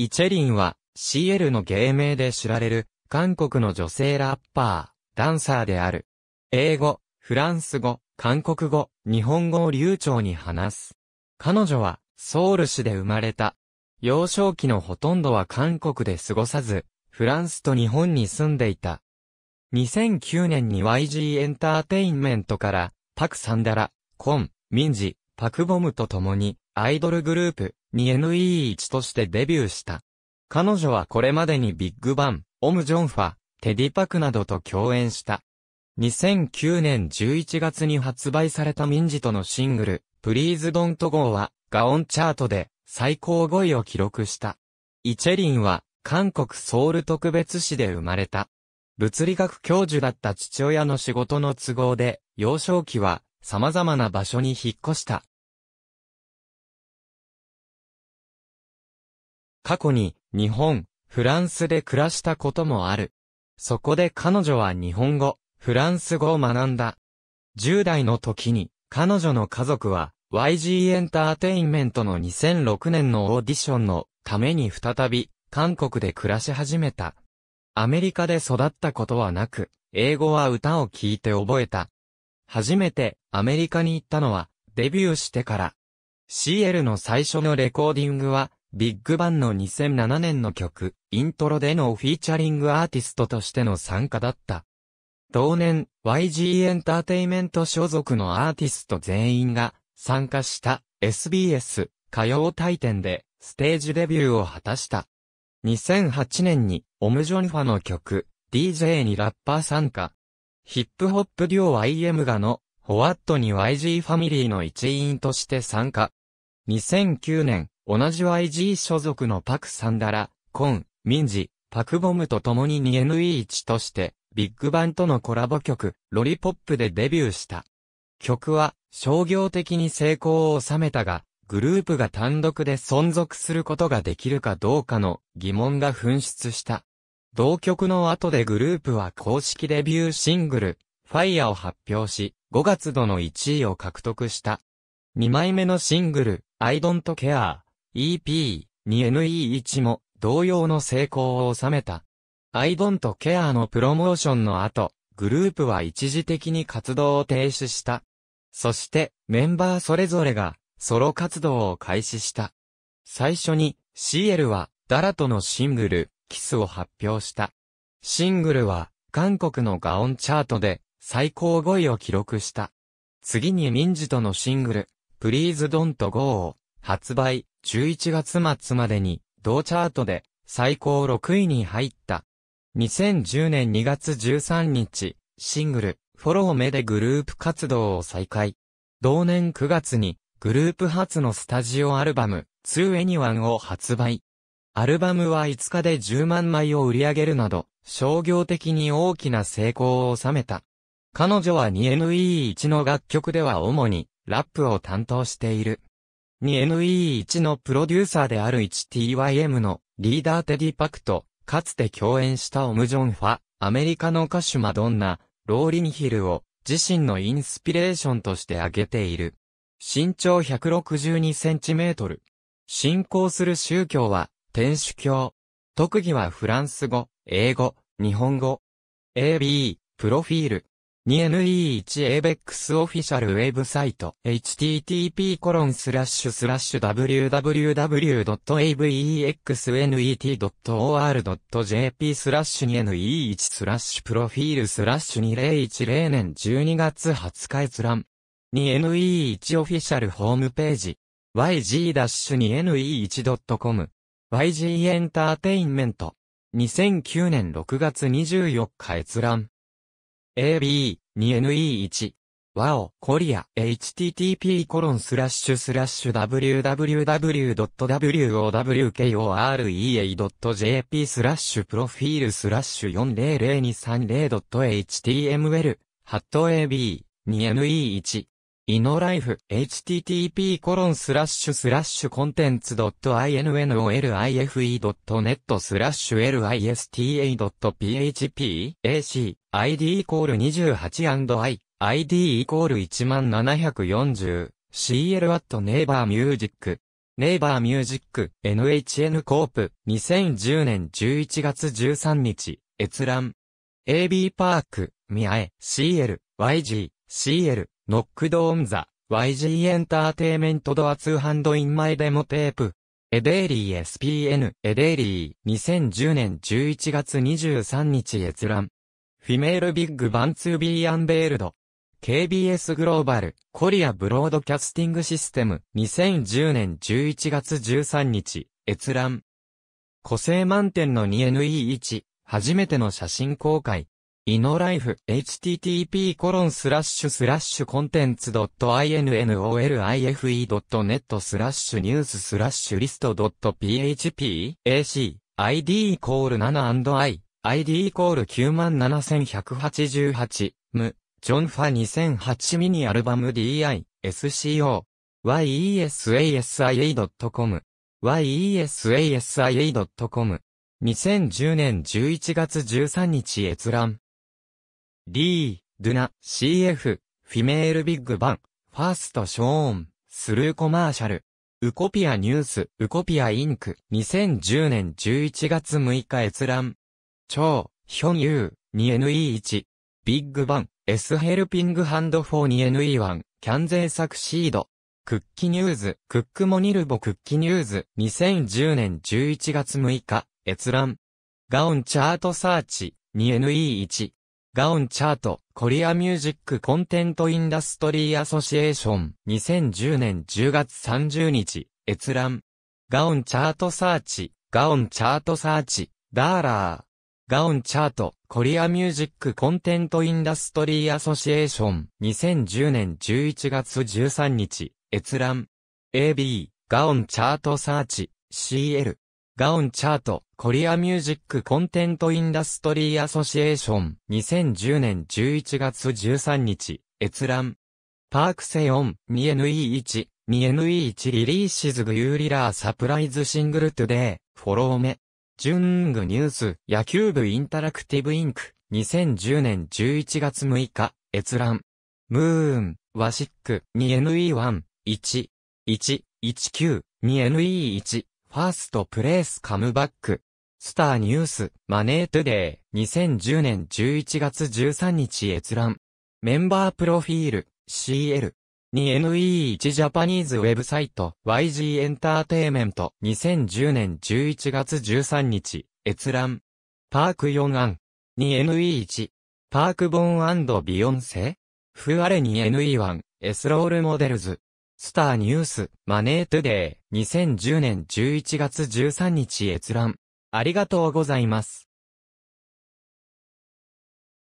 イチェリンは CL の芸名で知られる韓国の女性ラッパー、ダンサーである。英語、フランス語、韓国語、日本語を流暢に話す。彼女はソウル市で生まれた。幼少期のほとんどは韓国で過ごさず、フランスと日本に住んでいた。2009年に YG エンターテインメントから、パク・サンダラ、コン、ミンジ、パク・ボムと共に、アイドルグループ、に NE1 としてデビューした。彼女はこれまでにビッグバン、オム・ジョンファ、テディ・パクなどと共演した。2009年11月に発売された民事とのシングル、プリーズ・ドント・ゴーは、ガオンチャートで最高5位を記録した。イチェリンは、韓国ソウル特別市で生まれた。物理学教授だった父親の仕事の都合で、幼少期は様々な場所に引っ越した。過去に日本、フランスで暮らしたこともある。そこで彼女は日本語、フランス語を学んだ。10代の時に彼女の家族は YG エンターテインメントの2006年のオーディションのために再び韓国で暮らし始めた。アメリカで育ったことはなく、英語は歌を聴いて覚えた。初めてアメリカに行ったのはデビューしてから。CL の最初のレコーディングはビッグバンの2007年の曲、イントロでのフィーチャリングアーティストとしての参加だった。同年、YG エンターテイメント所属のアーティスト全員が参加した SBS 歌謡大典でステージデビューを果たした。2008年にオムジョンファの曲、DJ にラッパー参加。ヒップホップデュオ YM がの、ホワットに YG ファミリーの一員として参加。2009年、同じ YG 所属のパク・サンダラ、コン、ミンジ、パク・ボムと共に 2NE1 として、ビッグバンとのコラボ曲、ロリポップでデビューした。曲は、商業的に成功を収めたが、グループが単独で存続することができるかどうかの疑問が噴出した。同曲の後でグループは公式デビューシングル、ファイヤーを発表し、5月度の1位を獲得した。2枚目のシングル、I Don't Care EP2NE1 も同様の成功を収めた。アイドンとケアのプロモーションの後、グループは一時的に活動を停止した。そしてメンバーそれぞれがソロ活動を開始した。最初に CL はダラとのシングル、キスを発表した。シングルは韓国のガオンチャートで最高5位を記録した。次に民事とのシングル、Please Don't Go を発売11月末までに同チャートで最高6位に入った。2010年2月13日、シングル、フォロー目でグループ活動を再開。同年9月に、グループ初のスタジオアルバム、2 Anyone を発売。アルバムは5日で10万枚を売り上げるなど、商業的に大きな成功を収めた。彼女は 2NE1 の楽曲では主に、ラップを担当している。に NE1 のプロデューサーである 1TYM のリーダーテディパクト、かつて共演したオムジョンファ、アメリカの歌手マドンナ、ローリンヒルを自身のインスピレーションとして挙げている。身長162センチメートル。信仰する宗教は天主教。特技はフランス語、英語、日本語。AB、プロフィール。2NE1ABEX オフィシャルウェブサイト http://www.avexnet.or.jp スラッシュ 2NE1 スラッシュプロフィールスラッシュ2010年12月20日閲覧 2NE1 オフィシャルホームページ yg-2ne1.com YG エンターテインメント2009年6月24日閲覧 AB2NE1。ワオ、コリア、http://www.wowkorea.jp スラッシュプロフィールスラッシュ 400230.html、ハット AB2NE1。イノライフ、http コロンスラッシュスラッシュコンテンツ .innolife.net スラッシュ lista.php, ac, ID イコール 28&I、ID イコール1740、CL@ アットネイバーミュージック。ネイバーミュージック、NHN コープ、2010年11月13日、閲覧。AB パーク、ミアエ、CL、YG、CL、ノックドオンザ、YG エンターテイメントドアツーハンドインマイデモテープ。エデーリー SPN、エデーリー、2010年11月23日閲覧。フィメールビッグバンツービーアンベールド。KBS グローバル、コリアブロードキャスティングシステム、2010年11月13日、閲覧。個性満点の 2NE1、初めての写真公開。イノライフ、http コロンスラッシュスラッシュコンテンツ .innolife.net スラッシュニューススラッシュリスト .php、ac、id イコール 7&i。ID イコール97188、ム、ジョンファ2008ミニアルバム DI、SCO、yesasia.com、yesasia.com、2010年11月13日閲覧。D、ドゥナ、CF、フィメールビッグバン、ファーストショーン、スルーコマーシャル。ウコピアニュース、ウコピアインク、2010年11月6日閲覧。超、ヒョンユー、2NE1、ビッグバン、S ヘルピングハンド 42NE1、キャンゼーサクシード、クッキニューズ、クックモニルボクッキニューズ、2010年11月6日、閲覧。ガオンチャートサーチ、2NE1。ガオンチャート、コリアミュージックコンテントインダストリーアソシエーション、2010年10月30日、閲覧。ガオンチャートサーチ、ガオンチャートサーチ、ダーラー。ガオンチャート、コリアミュージックコンテントインダストリーアソシエーション、2010年11月13日、閲覧。AB、ガオンチャートサーチ、CL。ガオンチャート、コリアミュージックコンテントインダストリーアソシエーション、2010年11月13日、閲覧。パークセオン、イチ、e エヌイ e チリリーシズグユーリラーサプライズシングルトゥデー、フォローメ。ジュングニュース野球部インタラクティブインク2010年11月6日閲覧ムーンワシック 2NE1 1 1 19 2NE1 ファーストプレイスカムバックスターニュースマネートゥデイ2010年11月13日閲覧メンバープロフィール CL 2NE1 ジャパニーズウェブサイト YG エンターテイメント2010年11月13日閲覧パーク4案 2NE1 パークボンビヨンセフアレ 2NE1 エスロールモデルズスターニュースマネートゥデイ2010年11月13日閲覧ありがとうございます